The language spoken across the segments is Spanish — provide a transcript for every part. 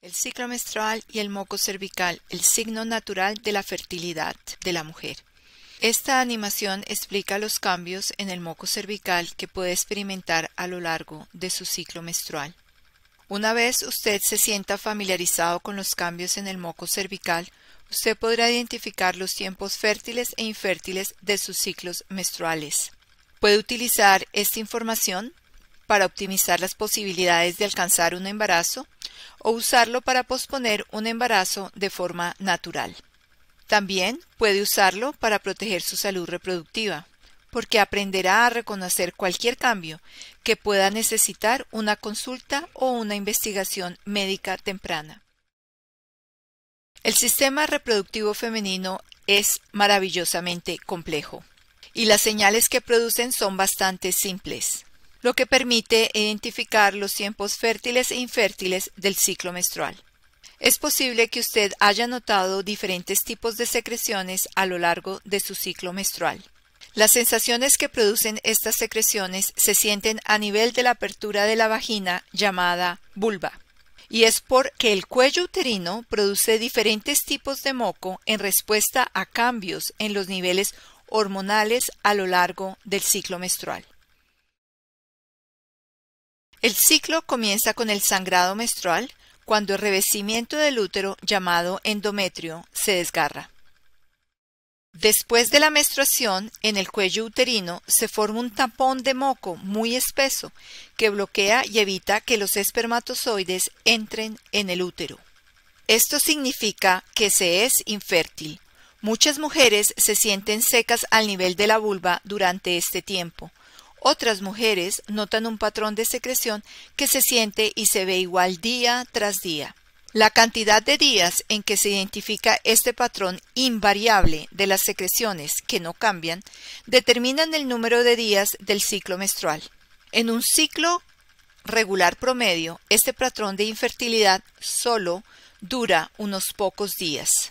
El ciclo menstrual y el moco cervical, el signo natural de la fertilidad de la mujer. Esta animación explica los cambios en el moco cervical que puede experimentar a lo largo de su ciclo menstrual. Una vez usted se sienta familiarizado con los cambios en el moco cervical, usted podrá identificar los tiempos fértiles e infértiles de sus ciclos menstruales. Puede utilizar esta información para optimizar las posibilidades de alcanzar un embarazo o usarlo para posponer un embarazo de forma natural. También puede usarlo para proteger su salud reproductiva, porque aprenderá a reconocer cualquier cambio que pueda necesitar una consulta o una investigación médica temprana. El sistema reproductivo femenino es maravillosamente complejo y las señales que producen son bastante simples lo que permite identificar los tiempos fértiles e infértiles del ciclo menstrual. Es posible que usted haya notado diferentes tipos de secreciones a lo largo de su ciclo menstrual. Las sensaciones que producen estas secreciones se sienten a nivel de la apertura de la vagina llamada vulva, y es porque el cuello uterino produce diferentes tipos de moco en respuesta a cambios en los niveles hormonales a lo largo del ciclo menstrual. El ciclo comienza con el sangrado menstrual cuando el revestimiento del útero llamado endometrio se desgarra. Después de la menstruación, en el cuello uterino se forma un tapón de moco muy espeso que bloquea y evita que los espermatozoides entren en el útero. Esto significa que se es infértil. Muchas mujeres se sienten secas al nivel de la vulva durante este tiempo, otras mujeres notan un patrón de secreción que se siente y se ve igual día tras día. La cantidad de días en que se identifica este patrón invariable de las secreciones que no cambian determinan el número de días del ciclo menstrual. En un ciclo regular promedio, este patrón de infertilidad solo dura unos pocos días.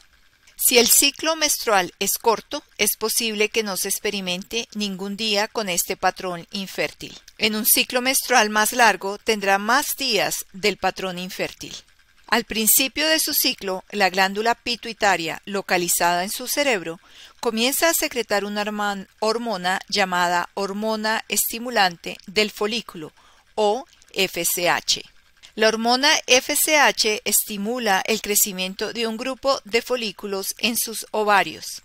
Si el ciclo menstrual es corto, es posible que no se experimente ningún día con este patrón infértil. En un ciclo menstrual más largo tendrá más días del patrón infértil. Al principio de su ciclo, la glándula pituitaria, localizada en su cerebro, comienza a secretar una hormona llamada hormona estimulante del folículo, o FSH. La hormona FSH estimula el crecimiento de un grupo de folículos en sus ovarios.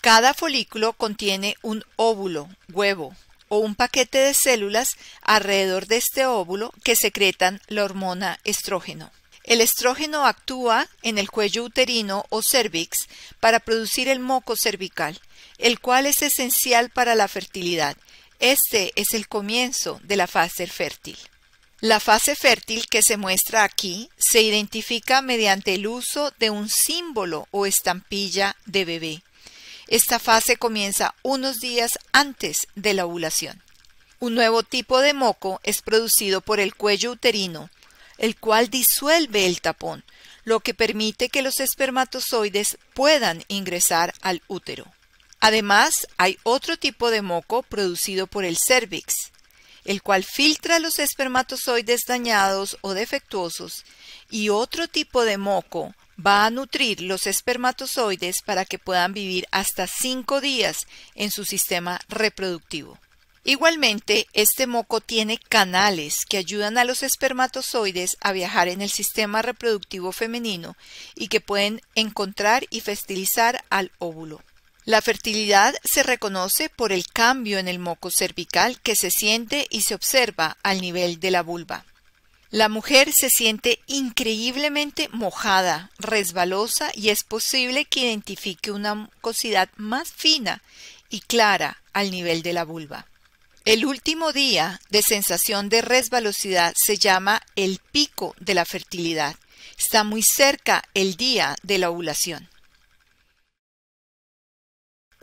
Cada folículo contiene un óvulo, huevo, o un paquete de células alrededor de este óvulo que secretan la hormona estrógeno. El estrógeno actúa en el cuello uterino o cervix para producir el moco cervical, el cual es esencial para la fertilidad. Este es el comienzo de la fase fértil. La fase fértil que se muestra aquí se identifica mediante el uso de un símbolo o estampilla de bebé. Esta fase comienza unos días antes de la ovulación. Un nuevo tipo de moco es producido por el cuello uterino, el cual disuelve el tapón, lo que permite que los espermatozoides puedan ingresar al útero. Además, hay otro tipo de moco producido por el cérvix, el cual filtra los espermatozoides dañados o defectuosos, y otro tipo de moco va a nutrir los espermatozoides para que puedan vivir hasta cinco días en su sistema reproductivo. Igualmente, este moco tiene canales que ayudan a los espermatozoides a viajar en el sistema reproductivo femenino y que pueden encontrar y fertilizar al óvulo. La fertilidad se reconoce por el cambio en el moco cervical que se siente y se observa al nivel de la vulva. La mujer se siente increíblemente mojada, resbalosa y es posible que identifique una mucosidad más fina y clara al nivel de la vulva. El último día de sensación de resbalosidad se llama el pico de la fertilidad. Está muy cerca el día de la ovulación.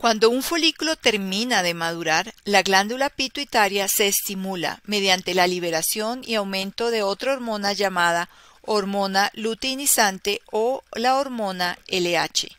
Cuando un folículo termina de madurar, la glándula pituitaria se estimula mediante la liberación y aumento de otra hormona llamada hormona luteinizante o la hormona LH.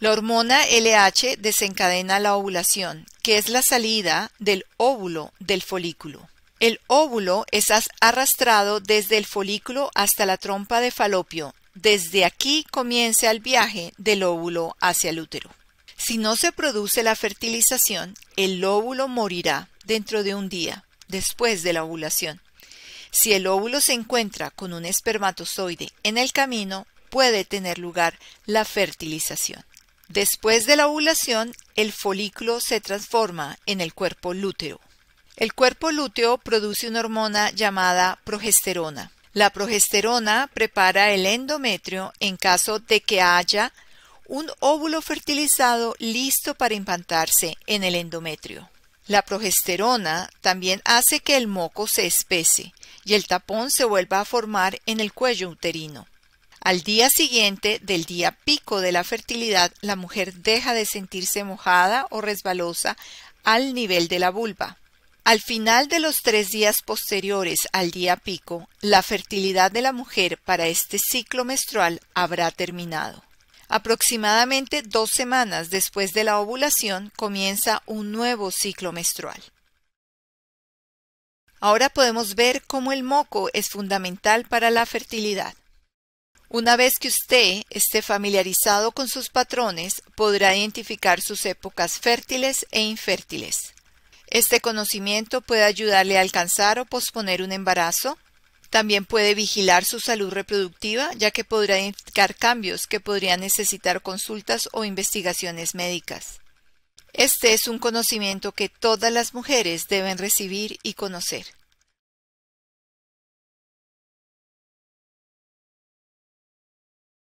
La hormona LH desencadena la ovulación, que es la salida del óvulo del folículo. El óvulo es arrastrado desde el folículo hasta la trompa de falopio. Desde aquí comienza el viaje del óvulo hacia el útero. Si no se produce la fertilización, el óvulo morirá dentro de un día, después de la ovulación. Si el óvulo se encuentra con un espermatozoide en el camino, puede tener lugar la fertilización. Después de la ovulación, el folículo se transforma en el cuerpo lúteo. El cuerpo lúteo produce una hormona llamada progesterona. La progesterona prepara el endometrio en caso de que haya un óvulo fertilizado listo para implantarse en el endometrio. La progesterona también hace que el moco se espese y el tapón se vuelva a formar en el cuello uterino. Al día siguiente del día pico de la fertilidad, la mujer deja de sentirse mojada o resbalosa al nivel de la vulva. Al final de los tres días posteriores al día pico, la fertilidad de la mujer para este ciclo menstrual habrá terminado. Aproximadamente dos semanas después de la ovulación comienza un nuevo ciclo menstrual. Ahora podemos ver cómo el moco es fundamental para la fertilidad. Una vez que usted esté familiarizado con sus patrones, podrá identificar sus épocas fértiles e infértiles. Este conocimiento puede ayudarle a alcanzar o posponer un embarazo, también puede vigilar su salud reproductiva, ya que podrá indicar cambios que podrían necesitar consultas o investigaciones médicas. Este es un conocimiento que todas las mujeres deben recibir y conocer.